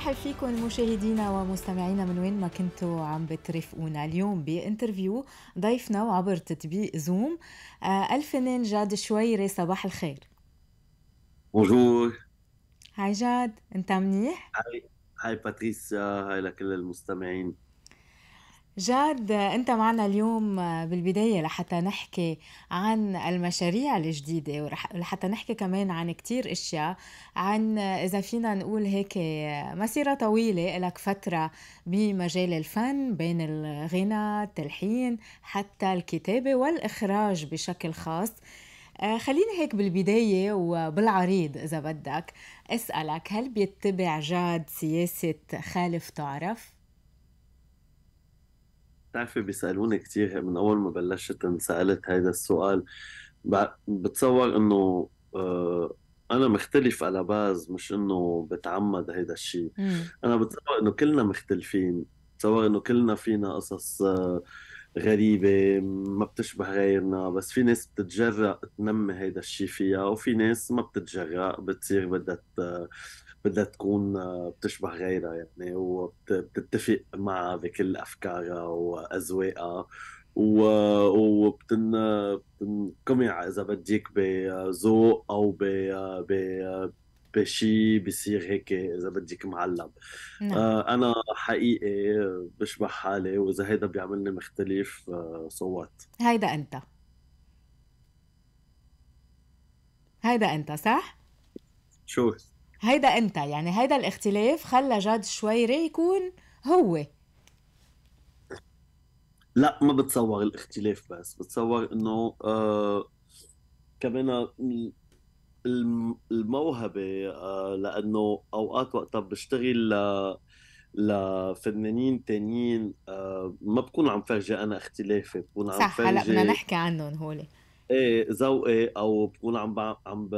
مرحب فيكم مشاهدينا ومستمعينا من وين ما كنتوا عم بترافقونا اليوم بانترفيو ضيفنا وعبر تطبيق زوم آه، الفنان جاد شويري صباح الخير بونجور هاي جاد انت منيح هاي هاي باتريسيا هاي لكل المستمعين جاد انت معنا اليوم بالبدايه لحتى نحكي عن المشاريع الجديده ولحتى نحكي كمان عن كتير اشياء عن اذا فينا نقول هيك مسيره طويله لك فتره بمجال الفن بين الغنى التلحين حتى الكتابه والاخراج بشكل خاص آه، خليني هيك بالبداية وبالعريض إذا بدك أسألك هل بيتبع جاد سياسة خالف تعرف؟ بتعرفي بيسالوني كثير من اول ما بلشت انسالت هذا السؤال بتصور انه آه، انا مختلف على باز مش انه بتعمد هذا الشيء انا بتصور انه كلنا مختلفين بتصور انه كلنا فينا قصص آه، غريبة ما بتشبه غيرنا بس في ناس بتتجرأ تنمي هيدا الشيء فيها وفي ناس ما بتتجرأ بتصير بدها بدها تكون آه، بتشبه غيرها يعني وبتتفق معها بكل افكارها واذواقها وبتن بتنقمع اذا بدك بذوق او ب ب بشي بصير هيك اذا بدك معلم نعم. آه، انا حقيقي بشبه حالي واذا هيدا بيعملني مختلف صوت آه، هيدا انت هيدا انت صح شو هيدا انت يعني هيدا الاختلاف خلى جاد شويري يكون هو لا ما بتصور الاختلاف بس بتصور انه آه كمان الموهبه آه لانه اوقات وقتها بشتغل لفنانين تانيين آه ما بكون عم فرجي انا اختلافي بكون عم صح هلا بدنا نحكي عنهم هولي ايه ذوقي او بكون عم ب... عم ب...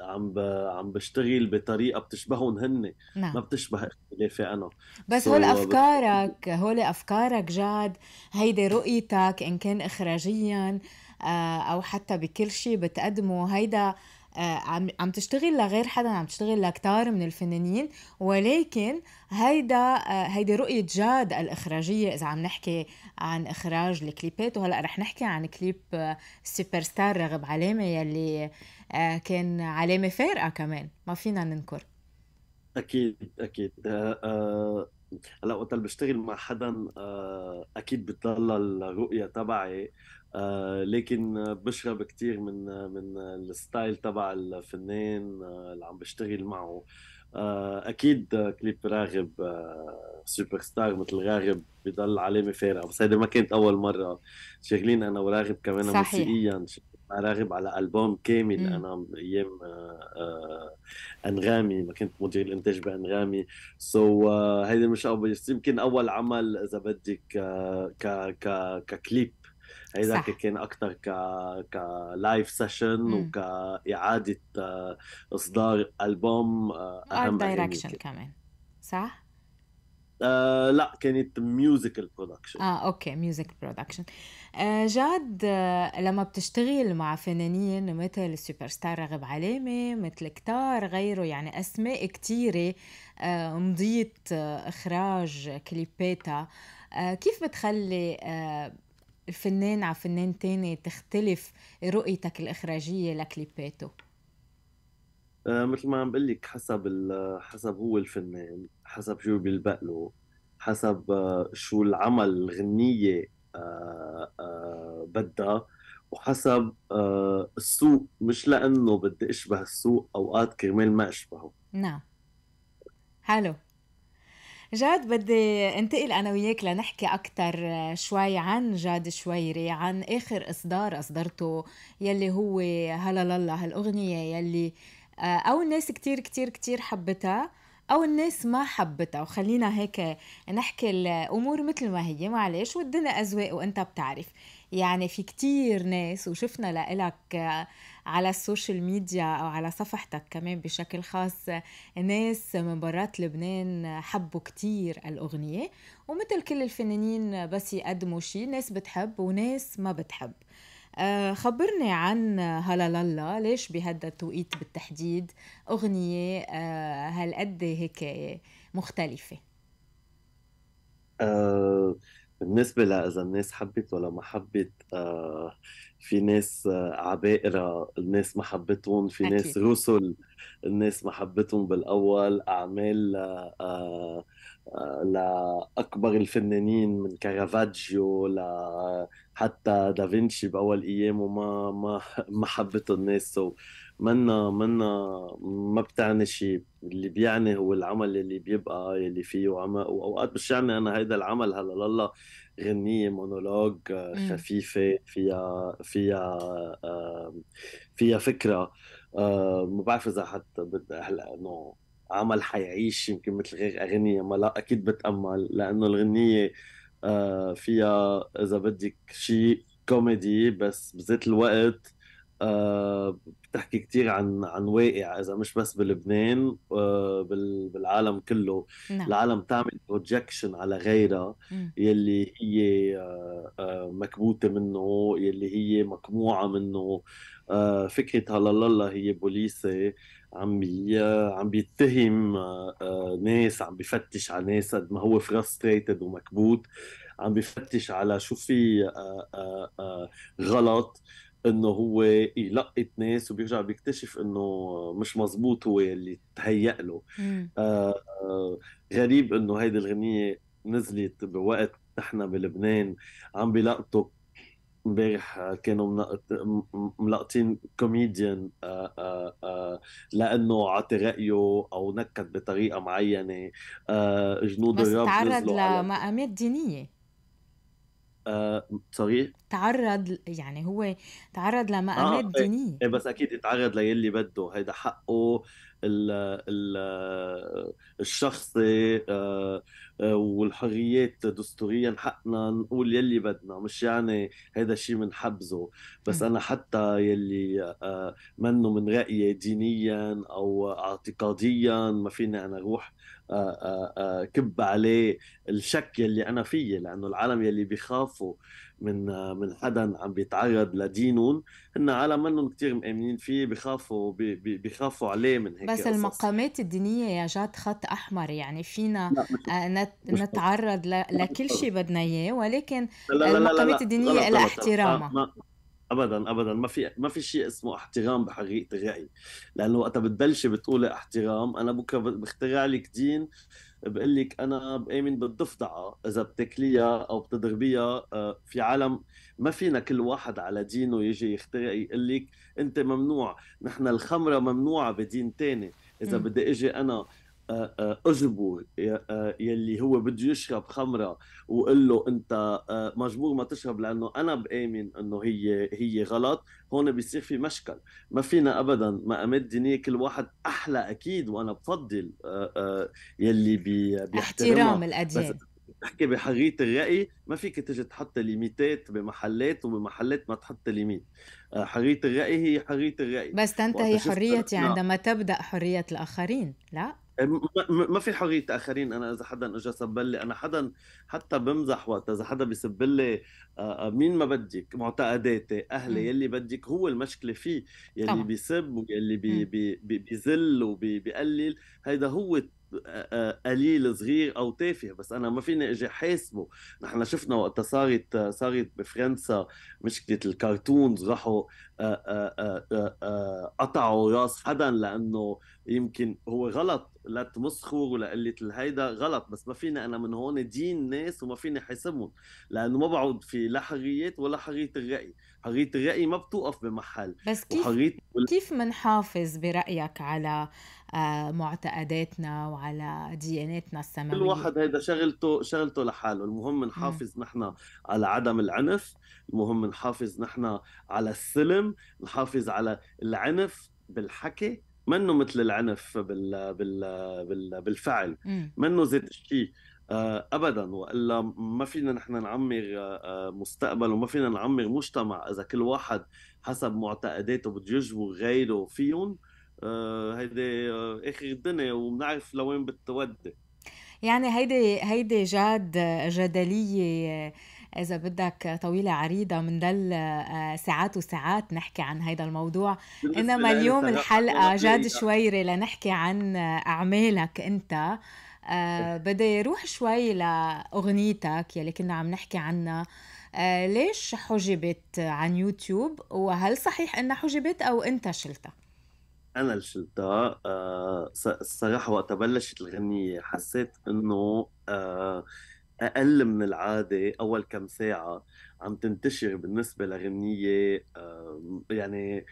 عم عم بشتغل بطريقه بتشبههم هن نعم. ما بتشبه اختلافي انا بس هول افكارك هول افكارك جاد هيدي رؤيتك ان كان اخراجيا آه، او حتى بكل شيء بتقدمه هيدا آه، عم عم تشتغل لغير حدا عم تشتغل لكتار من الفنانين ولكن هيدا آه، هيدي رؤية جاد الإخراجية إذا عم نحكي عن إخراج الكليبات وهلأ رح نحكي عن كليب آه، سوبر ستار رغب علامة يلي كان علامة فارقة كمان ما فينا ننكر أكيد أكيد أه أه هلا وقت اللي بشتغل مع حدا آه، اكيد بتضل الرؤيه تبعي آه، لكن بشرب كثير من من الستايل تبع الفنان آه، اللي عم بشتغل معه اكيد كليب راغب سوبر ستار مثل راغب بضل علامه فارقه بس هيدي ما كانت اول مره شغلين انا وراغب كمان صحيح. موسيقيا راغب على البوم كامل انا ايام آه، آه، انغامي ما كنت مدير الانتاج بانغامي سو آه، هيدا مش يمكن اول عمل اذا بدك ك ك ككليب هيدا كان اكثر ك كلايف سيشن وكاعاده اصدار البوم اهم دايركشن كمان صح؟ آه لا كانت ميوزيكال برودكشن اه اوكي ميوزيكال برودكشن آه جاد آه لما بتشتغل مع فنانين مثل السوبر ستار رغب علامه مثل كتار غيره يعني اسماء كثيره آه مضيت آه اخراج كليباتها آه كيف بتخلي آه الفنان على فنان تاني تختلف رؤيتك الاخراجيه لكليباته آه، مثل ما عم بقول لك حسب حسب هو الفنان حسب شو بيلبق له حسب آه، شو العمل الغنيه آه، بدها وحسب السوق مش لانه بدي اشبه السوق اوقات كرمال ما اشبهه نعم حلو جاد بدي انتقل انا وياك لنحكي اكثر شوي عن جاد شويري عن اخر اصدار اصدرته يلي هو هلا لله هالاغنيه يلي آه، او الناس كتير كتير كتير حبتها او الناس ما حبتها وخلينا هيك نحكي الامور مثل ما هي معلش والدنيا ازواق وانت بتعرف يعني في كتير ناس وشفنا لإلك آه، على السوشيال ميديا أو على صفحتك كمان بشكل خاص ناس من برات لبنان حبوا كتير الأغنية ومثل كل الفنانين بس يقدموا شي ناس بتحب وناس ما بتحب آه، خبرني عن هلا ليش بهذا التوقيت بالتحديد أغنية آه، هالقد هيك مختلفة أه بالنسبة لإذا الناس حبت ولا ما حبت آه، في ناس آه، عبائرة الناس ما حبتهم في أكيد. ناس رسل الناس ما حبتهم بالأول أعمال آه، لأكبر الفنانين من كارافاجيو حتى دافنشي بأول أيامه ما ما ما حبته الناس so منا منا ما بتعني شيء اللي بيعني هو العمل اللي بيبقى يلي فيه عمق واوقات مش يعني انا هيدا العمل هلا لالا غنية مونولوج خفيفة فيها فيها فيها فكرة ما بعرف إذا حتى هلا إنه عمل حيعيش يمكن مثل غير أغنية ما لا أكيد بتأمل لأنه الغنية آه، فيها إذا بدك شيء كوميدي بس بذات الوقت آه، بتحكي كثير عن عن واقع اذا مش بس بلبنان آه، بالعالم كله لا. نعم. العالم تعمل بروجكشن على غيرها يلي هي آه، مكبوته منه يلي هي مقموعه منه فكره هلا هي بوليسه عم بي عم بيتهم ناس عم بفتش على ناس قد ما هو فرستريتد ومكبوت عم بفتش على شو في غلط انه هو يلقط ناس وبيرجع بيكتشف انه مش مزبوط هو اللي تهيأ له آه،, آه, غريب انه هيدي الغنيه نزلت بوقت نحن بلبنان عم بيلقطوا امبارح كانوا ملقطين كوميديان آه، آه، لانه عطى رايه او نكت بطريقه معينه جنود بس تعرض لمقامات دينيه صغير تعرض يعني هو تعرض لمآمات آه إيه، دينية ايه بس اكيد اتعرض للي بده هيدا حقه الشخصي آه، آه، والحريات دستوريا حقنا نقول يلي بدنا مش يعني هذا الشيء بنحبزه بس انا حتى يلي آه، منه من رايي دينيا او اعتقاديا ما فيني انا اروح كب عليه الشك يلي انا فيه لانه العالم يلي بيخافوا من من حدا عم بيتعرض لدينهم هن على منهم كثير مآمنين فيه بخافوا بخافوا عليه من هيك بس المقامات الدينية يا جاد خط أحمر يعني فينا آه، نتعرض لكل شيء بدنا إياه ولكن لا لا لا المقامات الدينية لها احترامها ابدا ابدا ما في ما في شيء اسمه احترام بحقيقه الراي لانه وقتها بتبلشي بتقولي احترام انا بكره بخترع لك دين بقول لك انا بامن بالضفدعه اذا بتاكليها او بتضربيها آه، في عالم ما فينا كل واحد على دينه يجي يخترق يقول لك انت ممنوع نحن الخمره ممنوعه بدين تاني اذا بدي اجي انا اجبه يلي هو بده يشرب خمره وقول له انت مجبور ما تشرب لانه انا بامن انه هي هي غلط هون بيصير في مشكل ما فينا ابدا مقامات دينيه كل واحد احلى اكيد وانا بفضل يلي بيحترم احترام تحكي بحريه الراي ما فيك تجي تحط ليميتات بمحلات وبمحلات ما تحط ليميت حريه الراي هي حريه الراي بس تنتهي حريتي نعم. عندما تبدا حريه الاخرين لا إيه، ما في حريه اخرين انا اذا حدا اجى سبلي انا حدا حتى بمزح وقت اذا حدا بيسبلي آه، آه، مين ما بدك معتقداتي اهلي يلي بدك هو المشكله فيه يلي بيسب ويلي بي بي وبيقلل هيدا هو قليل صغير او تافه بس انا ما فيني اجي حاسبه نحن شفنا وقت صارت صارت بفرنسا مشكله الكرتونز راحوا آه، آه، آه، قطعوا راس حدا لانه يمكن هو غلط لا تمسخوا ولا قله الهيدا غلط بس ما فيني انا من هون دين ناس وما فيني حاسبهم لانه ما بعود في لا حريات ولا حريه الراي حريه الراي ما بتوقف بمحل بس كيف وحريت... كيف منحافظ برايك على آه، معتقداتنا وعلى دياناتنا السماويه كل واحد هيدا شغلته شغلته لحاله المهم نحافظ نحن على عدم العنف المهم نحافظ نحن على السلم نحافظ على العنف بالحكي منه مثل العنف بال بال بال بالفعل منه ذات الشيء آه، ابدا والا ما فينا نحن نعمر آه، مستقبل وما فينا نعمر مجتمع اذا كل واحد حسب معتقداته بده يجبر غيره فيهم آه، هيدي آه، اخر الدنيا وبنعرف لوين بتودي يعني هيدي هيدي جاد جدليه آه، إذا بدك طويلة عريضة دل ساعات وساعات نحكي عن هذا الموضوع إنما اليوم الحلقة جاد إيه. شويري لنحكي عن أعمالك أنت إيه. بدي روح شوي لأغنيتك يلي كنا عم نحكي عنها ليش حجبت عن يوتيوب وهل صحيح أنها حجبت أو أنت شلتها؟ انا اللي شلتها آه الصراحه وقت بلشت الغنيه حسيت انه آه اقل من العاده اول كم ساعه عم تنتشر بالنسبه لغنيه يعني، آه يعني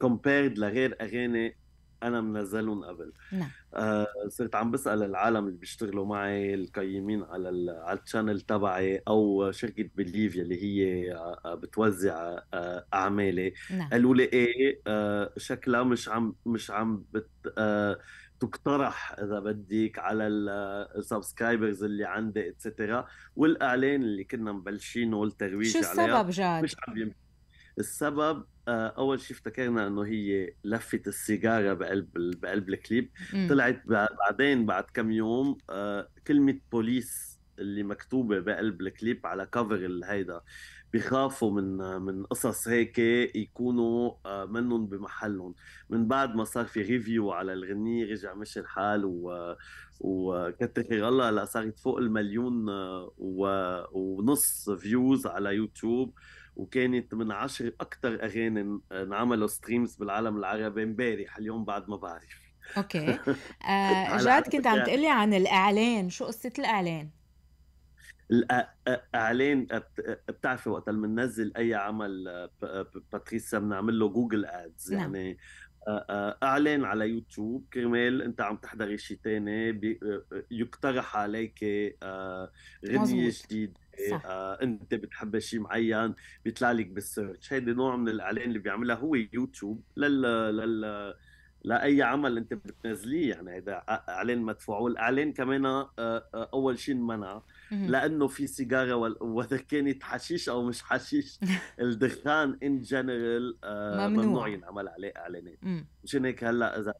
كومبيرد لغير اغاني انا منزلهم قبل نعم آه، صرت عم بسال العالم اللي بيشتغلوا معي القيمين على على الشانل تبعي او شركه بليفيا اللي هي آه، بتوزع آه، اعمالي نعم. قالوا لي ايه شكلها مش عم مش عم بت تقترح اذا بدك على السبسكرايبرز اللي عندي اتسترا والاعلان اللي كنا مبلشينه والترويج عليها شو السبب جاد؟ مش عم السبب آه، اول شيء افتكرنا انه هي لفت السيجاره بقلب بقلب الكليب مم. طلعت بعدين بعد كم يوم آه، كلمه بوليس اللي مكتوبه بقلب الكليب على كفر هيدا بخافوا من من قصص هيك يكونوا آه، منهم بمحلهم من بعد ما صار في ريفيو على الغنية رجع مشي الحال و وكتر خير الله هلا صارت فوق المليون و... ونص فيوز على يوتيوب وكانت من عشر اكثر اغاني انعملوا ستريمز بالعالم العربي امبارح اليوم بعد ما بعرف اوكي آه، جاد كنت عم يعني. تقلي عن الاعلان شو قصه الاعلان الاعلان بتعرفي وقت اللي بننزل اي عمل باتريسا بنعمل له جوجل ادز نعم. يعني اعلان على يوتيوب كرمال انت عم تحضري شيء ثاني يقترح عليك آه، غنية جديده إيه، صح. آه انت بتحب شيء معين بيطلع لك بالسيرش هيدي نوع من الاعلان اللي بيعملها هو يوتيوب لل لل لاي عمل انت بتنزليه يعني هذا اعلان مدفوع والاعلان كمان آه، آه، اول شيء انمنع لانه في سيجاره واذا كانت حشيش او مش حشيش الدخان ان آه، جنرال ممنوع, ممنوع ينعمل عليه اعلانات مشان هيك هلا اذا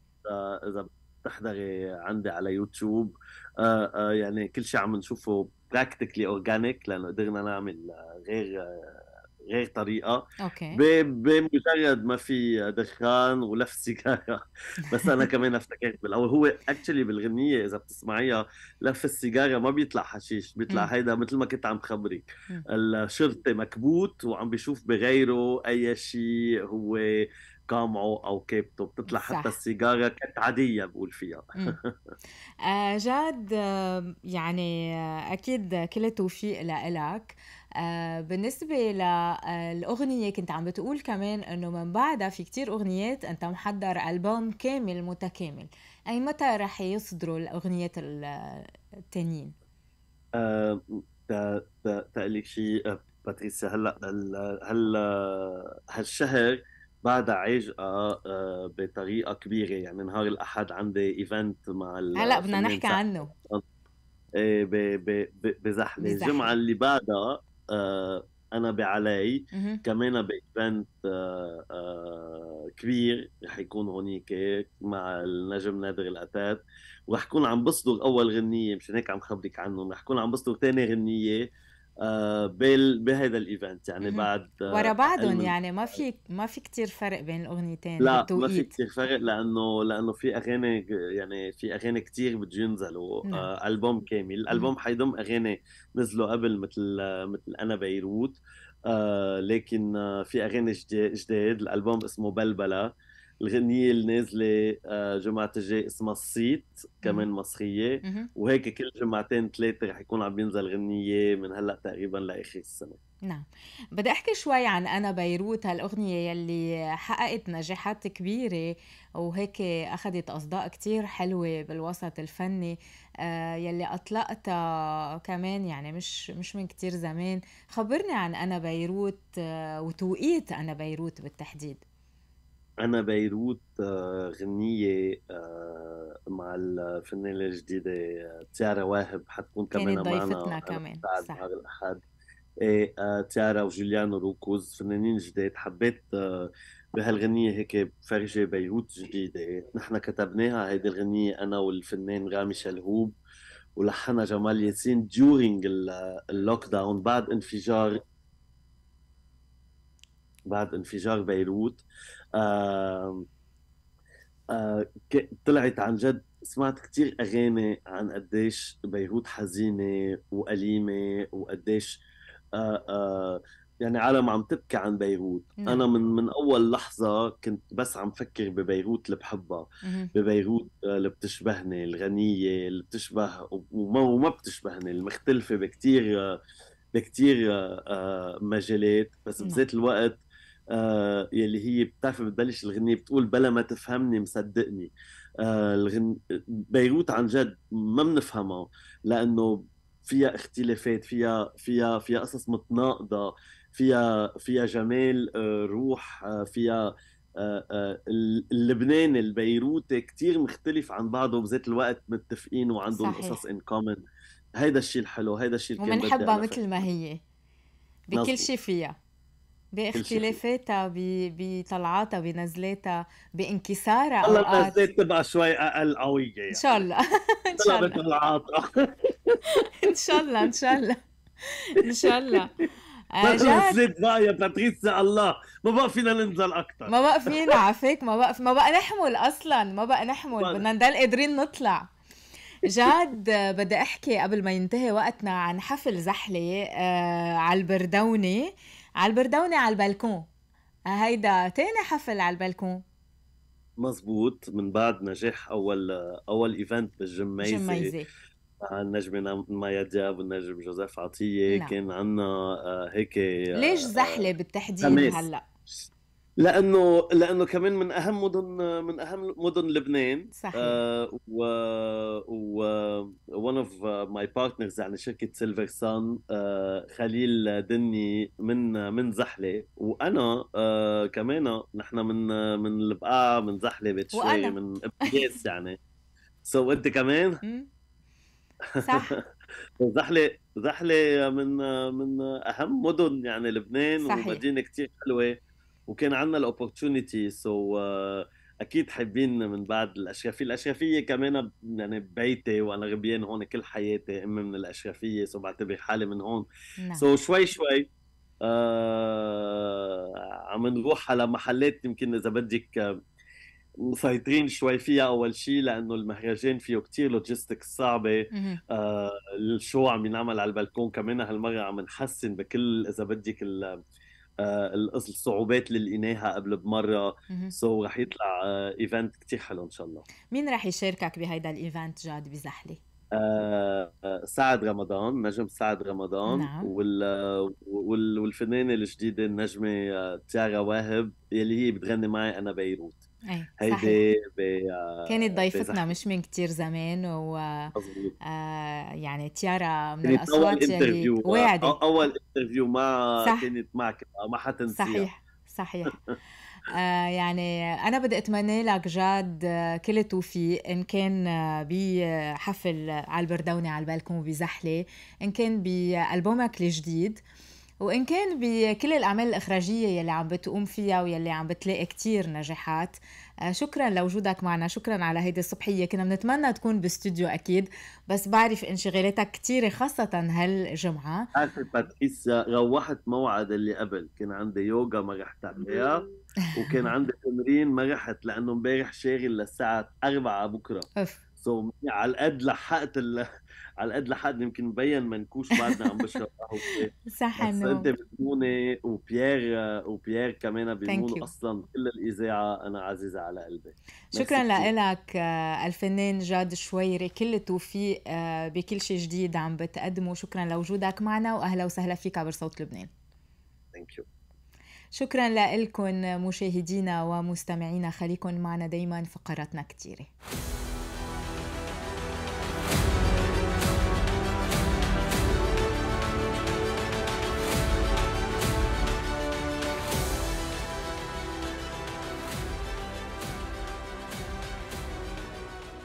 اذا بتحضري عندي على يوتيوب آه، آه، يعني كل شيء عم نشوفه براكتيكلي اورجانيك لانه قدرنا نعمل آه، غير غير طريقه اوكي بمجرد ما في دخان ولف سيجاره بس انا كمان افتكرت بالاول هو اكشلي بالغنيه اذا بتسمعيها لف السيجاره ما بيطلع حشيش بيطلع هيدا مثل ما كنت عم خبرك الشرطي مكبوت وعم بيشوف بغيره اي شيء هو كامعو او كيبتو بتطلع صح. حتى السيجاره كانت عاديه بقول فيها آه، جاد يعني اكيد كل التوفيق لإلك آه، بالنسبة للأغنية آه، كنت عم بتقول كمان أنه من بعدها في كتير أغنيات أنت محضر ألبوم كامل متكامل أي متى رح يصدروا الأغنيات التانيين؟ تقليك شيء باتريسيا هلا هلا هالشهر بعدها عاجقه آه، بطريقه كبيره يعني نهار الاحد عندي ايفنت مع هلا آه، بدنا نحكي عنه إيه، بزحمه الجمعه اللي بعدها آه، انا بعلي كمان بايفنت كبير رح يكون هونيك مع النجم نادر الاتات ورح كون عم بصدر اول غنيه مشان هيك عم خبرك عنهم رح كون عم بصدر ثاني غنيه آه، بهذا الايفنت يعني بعد آه، ورا بعضهم يعني ما في ما في كثير فرق بين الاغنيتين لا التوقيت. ما في كثير فرق لانه لانه في اغاني يعني في اغاني كثير بده ينزلوا آه، نعم. البوم كامل الالبوم حيضم اغاني نزلوا قبل مثل مثل انا بيروت آه لكن في اغاني جديد الالبوم اسمه بلبله الغنية اللي نازلة آه، جمعة الجاي اسمها الصيت كمان مصرية وهيك كل جمعتين ثلاثة رح يكون عم بينزل غنية من هلا تقريبا لآخر السنة نعم بدي أحكي شوي عن أنا بيروت هالأغنية يلي حققت نجاحات كبيرة وهيك أخذت أصداء كتير حلوة بالوسط الفني آه، يلي أطلقتها كمان يعني مش مش من كتير زمان خبرني عن أنا بيروت آه، وتوقيت أنا بيروت بالتحديد أنا بيروت آه، غنية آه، مع الفنانة الجديدة آه، تيارا واهب حتكون كمان ضيفتنا معنا كمان صح الاحد الأحد إيه، تيارا وجوليانو روكوز فنانين جداد حبيت بهالغنية هيك فرجة بيروت جديدة نحن كتبناها هيدي الغنية أنا والفنان رامي شلهوب ولحنها جمال ياسين during اللوك داون بعد انفجار بعد انفجار بيروت طلعت عن جد سمعت كثير اغاني عن قديش بيروت حزينه واليمه وقديش يعني عالم عم تبكي عن بيروت مم. انا من من اول لحظه كنت بس عم فكر ببيروت اللي بحبها ببيروت اللي بتشبهني الغنيه اللي بتشبه وما وما بتشبهني المختلفه بكثير بكثير مجالات بس بذات الوقت آه يلي هي بتعرف بتبلش الغنية بتقول بلا ما تفهمني مصدقني آه الغن... بيروت عن جد ما بنفهمها لأنه فيها اختلافات فيها فيها فيها قصص متناقضة فيها فيها جمال آه، روح آه، فيها آه، اللبناني البيروتي كتير مختلف عن بعضه بذات الوقت متفقين وعندهم قصص ان كومن هيدا الشيء الحلو هيدا الشيء الكبير ومنحبها مثل ما هي بكل شيء فيها باختلافاتها بطلعاتها بنزلاتها بانكسارها والله النزلات تبقى شوي اقل قوية يعني. ان شاء الله ان شاء الله ان شاء الله ان شاء الله ان شاء الله نزلت بقى يا باتريسيا الله ما بقى فينا ننزل اكثر ما بقى فينا عفيك ما بقى ما بقى نحمل اصلا ما بقى نحمل طيب. بدنا نضل قادرين نطلع جاد بدي احكي قبل ما ينتهي وقتنا عن حفل زحله آه على البردوني البردونة على البلكون آه، هيدا تاني حفل على البلكون مزبوط من بعد نجاح اول اول ايفنت بالجميزه جميزة. مع آه، النجمة مايا دياب والنجم جوزيف عطية نعم. كان عنا آه، هيك ليش زحلة بالتحديد هلا؟ لانه لانه كمان من اهم مدن من اهم مدن لبنان صحيح آه، و و ون اوف ماي بارتنرز يعني شركه سيلفر سان آه، خليل دني من من زحله وانا آه، كمان نحن من من البقاع من زحله بيت شوي من ابياس يعني سو so, انت كمان صح زحله زحله من من اهم مدن يعني لبنان صحيح. ومدينه كثير حلوه وكان عندنا الاوبورتونيتي سو so, uh, اكيد حابين من بعد الاشرفيه الاشرفيه كمان يعني بيتي وانا غبيان هون كل حياتي امي من الاشرفيه سو بعتبر حالي من هون سو نعم. so, شوي شوي آه عم نروح على محلات يمكن اذا بدك آه، مسيطرين شوي فيها اول شيء لانه المهرجان فيه كتير لوجيستكس صعبه آه الشو عم ينعمل على البلكون كمان هالمره عم نحسن بكل اذا بدك آه، الصعوبات اللي لقيناها قبل بمره سو so رح يطلع ايفنت آه، كتير حلو ان شاء الله مين رح يشاركك بهيدا الايفنت جاد بزحله؟ آه، سعد رمضان نجم سعد رمضان نعم. وال... وال... والفنانه الجديده النجمه تيارا واهب يلي هي بتغني معي انا بيروت هيدي ب... كانت آه، ضيفتنا مش من كتير زمان و آه يعني تيارا من الاصوات اللي يعني آه، واعدة. اول انترفيو مع صح. كانت معك آه، ما حتنسيها صحيح صحيح آه يعني أنا بدي أتمنى لك جاد كل التوفيق إن كان بحفل على البردونه على البالكون بزحلة إن كان بألبومك الجديد وإن كان بكل الأعمال الإخراجية يلي عم بتقوم فيها ويلي عم بتلاقي كتير نجاحات آه، شكرا لوجودك معنا شكرا على هيدي الصبحية كنا بنتمنى تكون باستوديو أكيد بس بعرف انشغالاتك كتيرة خاصة هالجمعة آسف باتريسيا روحت موعد اللي قبل كان عندي يوغا ما رحت عليها وكان عندي تمرين ما رحت لأنه امبارح شاغل للساعة 4 بكرة أوف. سو so, على قد لحقت ال... على قد لحقت يمكن مبين منكوش بعدنا عم بشرب قهوه صح انه انت بتكوني إيه، وبيير وبيير كمان بيقول اصلا كل الاذاعه انا عزيزه على قلبي شكرا لك آه، الفنان جاد شويري كل التوفيق آه، بكل شيء جديد عم بتقدمه شكرا لوجودك معنا واهلا وسهلا فيك عبر صوت لبنان ثانك يو شكرا لكم مشاهدينا ومستمعينا خليكم معنا دايما فقراتنا كثيره